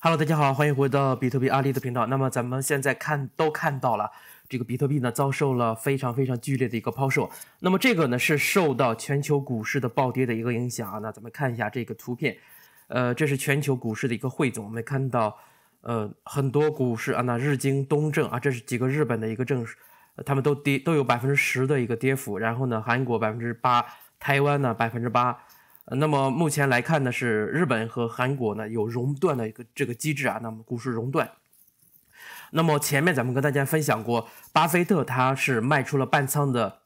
Hello，大家好，欢迎回到比特币阿丽的频道。那么咱们现在看都看到了，这个比特币呢遭受了非常非常剧烈的一个抛售。那么这个呢是受到全球股市的暴跌的一个影响啊。那咱们看一下这个图片，呃，这是全球股市的一个汇总。我们看到，呃，很多股市啊，那日经东证啊，这是几个日本的一个证，他们都跌都有百分之十的一个跌幅。然后呢，韩国百分之八，台湾呢百分之八。那么目前来看呢，是日本和韩国呢有熔断的一个这个机制啊。那么股市熔断。那么前面咱们跟大家分享过，巴菲特他是卖出了半仓的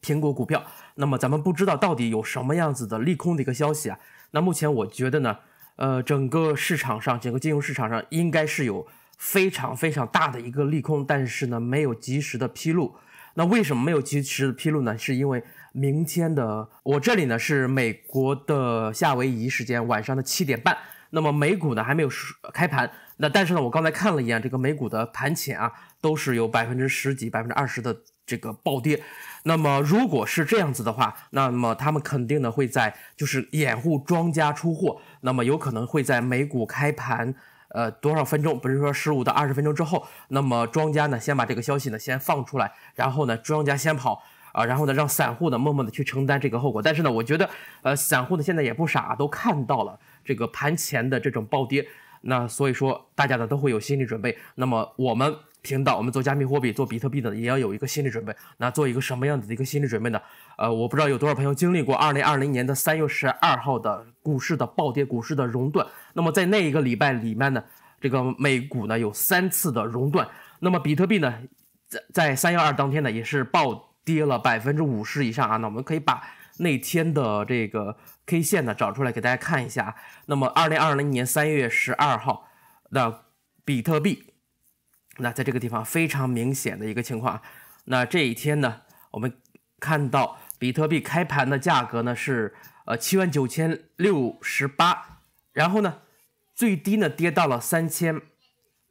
苹果股票。那么咱们不知道到底有什么样子的利空的一个消息啊。那目前我觉得呢，呃，整个市场上，整个金融市场上应该是有非常非常大的一个利空，但是呢没有及时的披露。那为什么没有及时的披露呢？是因为。明天的我这里呢是美国的夏威夷时间晚上的七点半，那么美股呢还没有开盘，那但是呢我刚才看了一眼这个美股的盘前啊，都是有百分之十几、百分之二十的这个暴跌，那么如果是这样子的话，那么他们肯定呢会在就是掩护庄家出货，那么有可能会在美股开盘呃多少分钟，不是说十五到二十分钟之后，那么庄家呢先把这个消息呢先放出来，然后呢庄家先跑。啊，然后呢，让散户呢默默的去承担这个后果。但是呢，我觉得，呃，散户呢现在也不傻，都看到了这个盘前的这种暴跌，那所以说大家呢都会有心理准备。那么我们频道，我们做加密货币、做比特币的，也要有一个心理准备。那做一个什么样子的一个心理准备呢？呃，我不知道有多少朋友经历过二零二零年的三月十二号的股市的暴跌，股市的熔断。那么在那一个礼拜里面呢，这个美股呢有三次的熔断。那么比特币呢，在在三幺二当天呢也是暴。跌了百分之五十以上啊！那我们可以把那天的这个 K 线呢找出来给大家看一下。那么，二零二零年三月十二号，那比特币，那在这个地方非常明显的一个情况。那这一天呢，我们看到比特币开盘的价格呢是呃七万九千六十八，然后呢最低呢跌到了三千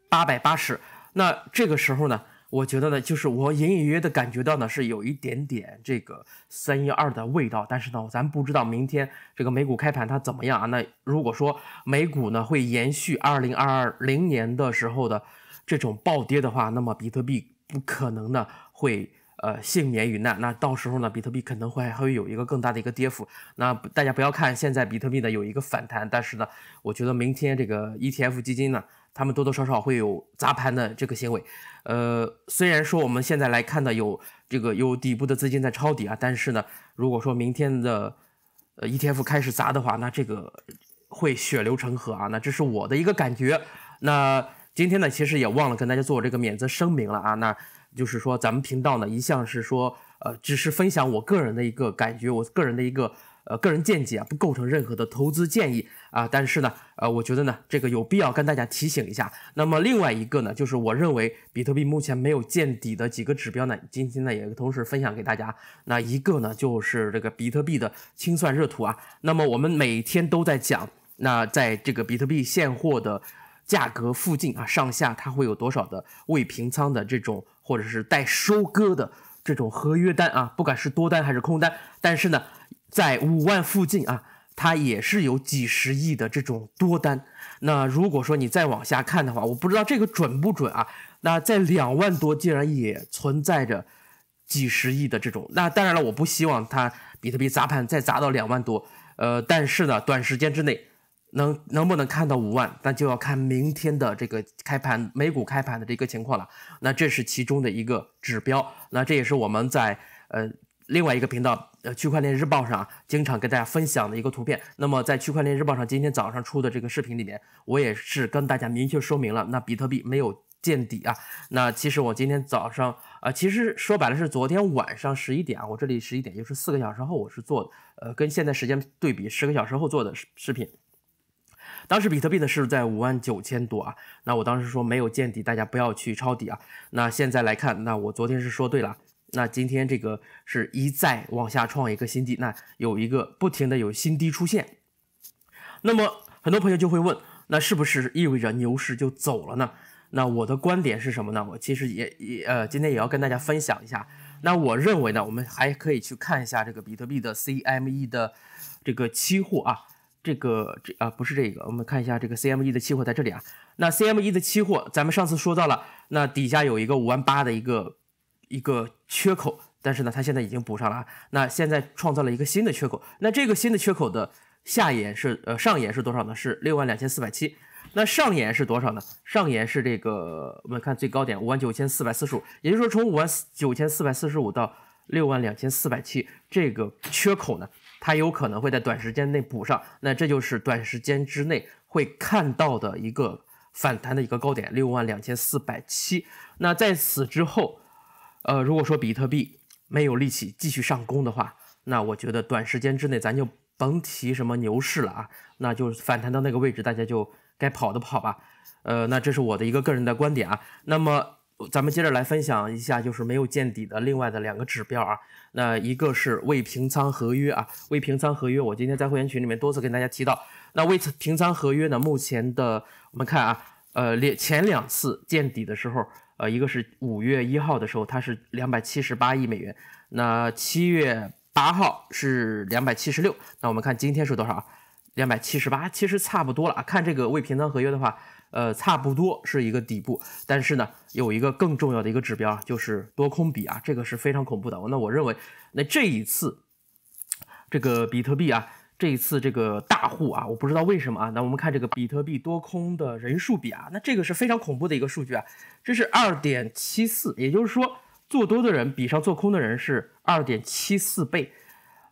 八百八十。那这个时候呢？我觉得呢，就是我隐隐约约的感觉到呢，是有一点点这个三一二的味道。但是呢，咱不知道明天这个美股开盘它怎么样啊？那如果说美股呢会延续二零二二零年的时候的这种暴跌的话，那么比特币不可能呢会呃幸免于难。那到时候呢，比特币可能会还会有一个更大的一个跌幅。那大家不要看现在比特币呢有一个反弹，但是呢，我觉得明天这个 ETF 基金呢。他们多多少少会有砸盘的这个行为，呃，虽然说我们现在来看的有这个有底部的资金在抄底啊，但是呢，如果说明天的呃 ETF 开始砸的话，那这个会血流成河啊，那这是我的一个感觉。那今天呢，其实也忘了跟大家做这个免责声明了啊，那就是说咱们频道呢一向是说呃，只是分享我个人的一个感觉，我个人的一个。呃，个人见解啊，不构成任何的投资建议啊。但是呢，呃，我觉得呢，这个有必要跟大家提醒一下。那么另外一个呢，就是我认为比特币目前没有见底的几个指标呢，今天呢也同时分享给大家。那一个呢，就是这个比特币的清算热图啊。那么我们每天都在讲，那在这个比特币现货的价格附近啊，上下它会有多少的未平仓的这种或者是待收割的这种合约单啊，不管是多单还是空单，但是呢。在五万附近啊，它也是有几十亿的这种多单。那如果说你再往下看的话，我不知道这个准不准啊。那在两万多，竟然也存在着几十亿的这种。那当然了，我不希望它比特币砸盘再砸到两万多。呃，但是呢，短时间之内能能不能看到五万，那就要看明天的这个开盘，美股开盘的这个情况了。那这是其中的一个指标。那这也是我们在呃另外一个频道。呃，区块链日报上经常跟大家分享的一个图片。那么在区块链日报上，今天早上出的这个视频里面，我也是跟大家明确说明了，那比特币没有见底啊。那其实我今天早上啊，其实说白了是昨天晚上十一点啊，我这里十一点就是四个小时后，我是做的。呃，跟现在时间对比，十个小时后做的视视频，当时比特币呢是在五万九千多啊。那我当时说没有见底，大家不要去抄底啊。那现在来看，那我昨天是说对了。那今天这个是一再往下创一个新低，那有一个不停的有新低出现，那么很多朋友就会问，那是不是意味着牛市就走了呢？那我的观点是什么呢？我其实也也呃，今天也要跟大家分享一下。那我认为呢，我们还可以去看一下这个比特币的 CME 的这个期货啊，这个这啊不是这个，我们看一下这个 CME 的期货在这里啊。那 CME 的期货，咱们上次说到了，那底下有一个五万八的一个。一个缺口，但是呢，它现在已经补上了。那现在创造了一个新的缺口，那这个新的缺口的下沿是呃上沿是多少呢？是六万两千四百七。那上沿是多少呢？上沿是这个，我们看最高点五万九千四百四十五。也就是说，从五万九千四百四十五到六万两千四百七，这个缺口呢，它有可能会在短时间内补上。那这就是短时间之内会看到的一个反弹的一个高点，六万两千四百七。那在此之后。呃，如果说比特币没有力气继续上攻的话，那我觉得短时间之内咱就甭提什么牛市了啊，那就反弹到那个位置，大家就该跑的跑吧。呃，那这是我的一个个人的观点啊。那么咱们接着来分享一下，就是没有见底的另外的两个指标啊。那一个是未平仓合约啊，未平仓合约，我今天在会员群里面多次跟大家提到。那未平仓合约呢，目前的我们看啊，呃，前两次见底的时候。呃，一个是五月一号的时候，它是两百七十八亿美元，那七月八号是两百七十六，那我们看今天是多少？两百七十八，其实差不多了。啊。看这个未平仓合约的话，呃，差不多是一个底部，但是呢，有一个更重要的一个指标就是多空比啊，这个是非常恐怖的。那我认为，那这一次这个比特币啊。这一次这个大户啊，我不知道为什么啊。那我们看这个比特币多空的人数比啊，那这个是非常恐怖的一个数据啊，这是二点七四，也就是说做多的人比上做空的人是二点七四倍。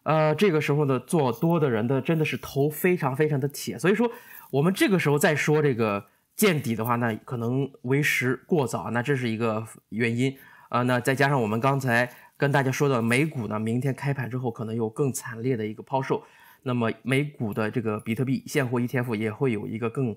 呃，这个时候呢，做多的人的真的是头非常非常的铁，所以说我们这个时候再说这个见底的话，那可能为时过早，那这是一个原因。呃，那再加上我们刚才跟大家说的美股呢，明天开盘之后可能有更惨烈的一个抛售。那么美股的这个比特币现货 ETF 也会有一个更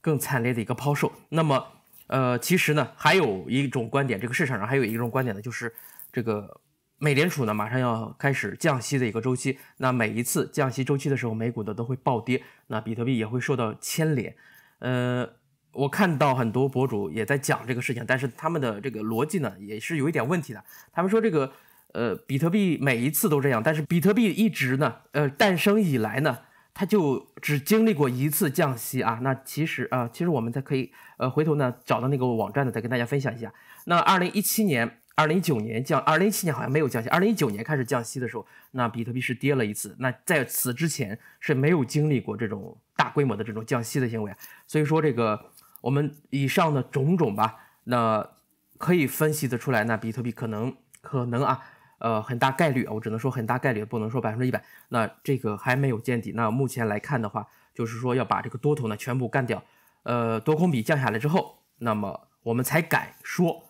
更惨烈的一个抛售。那么，呃，其实呢，还有一种观点，这个市场上还有一种观点呢，就是这个美联储呢马上要开始降息的一个周期。那每一次降息周期的时候，美股的都会暴跌，那比特币也会受到牵连。呃，我看到很多博主也在讲这个事情，但是他们的这个逻辑呢也是有一点问题的。他们说这个。呃，比特币每一次都这样，但是比特币一直呢，呃，诞生以来呢，它就只经历过一次降息啊。那其实啊，其实我们再可以，呃，回头呢找到那个网站呢，再跟大家分享一下。那二零一七年、二零一九年降，二零一七年好像没有降息，二零一九年开始降息的时候，那比特币是跌了一次。那在此之前是没有经历过这种大规模的这种降息的行为，所以说这个我们以上的种种吧，那可以分析得出来，那比特币可能可能啊。呃，很大概率啊，我只能说很大概率，不能说百分之一百。那这个还没有见底，那目前来看的话，就是说要把这个多头呢全部干掉，呃，多空比降下来之后，那么我们才敢说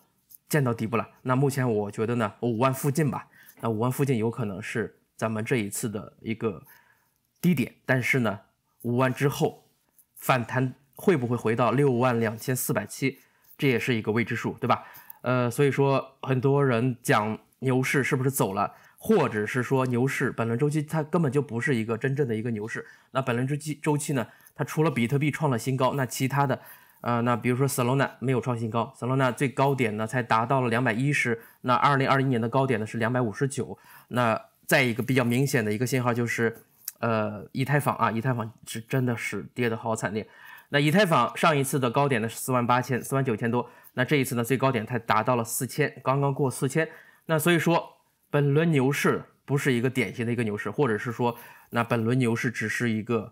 见到底部了。那目前我觉得呢，五万附近吧，那五万附近有可能是咱们这一次的一个低点，但是呢，五万之后反弹会不会回到六万两千四百七，这也是一个未知数，对吧？呃，所以说很多人讲。牛市是不是走了，或者是说牛市本轮周期它根本就不是一个真正的一个牛市？那本轮周期周期呢？它除了比特币创了新高，那其他的，呃，那比如说 Solana 没有创新高，Solana 最高点呢才达到了两百一十，那二零二一年的高点呢是两百五十九。那再一个比较明显的一个信号就是，呃，以太坊啊，以太坊是真的是跌的好惨烈。那以太坊上一次的高点呢是四万八千、四万九千多，那这一次呢最高点才达到了四千，刚刚过四千。那所以说，本轮牛市不是一个典型的一个牛市，或者是说，那本轮牛市只是一个，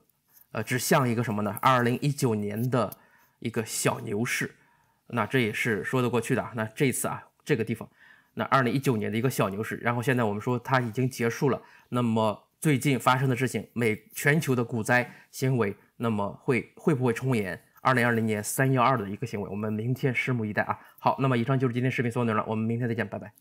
呃，只像一个什么呢？二零一九年的一个小牛市，那这也是说得过去的啊。那这次啊，这个地方，那二零一九年的一个小牛市，然后现在我们说它已经结束了。那么最近发生的事情，美全球的股灾行为，那么会会不会重演二零二零年三幺二的一个行为？我们明天拭目以待啊。好，那么以上就是今天视频所有内容，了，我们明天再见，拜拜。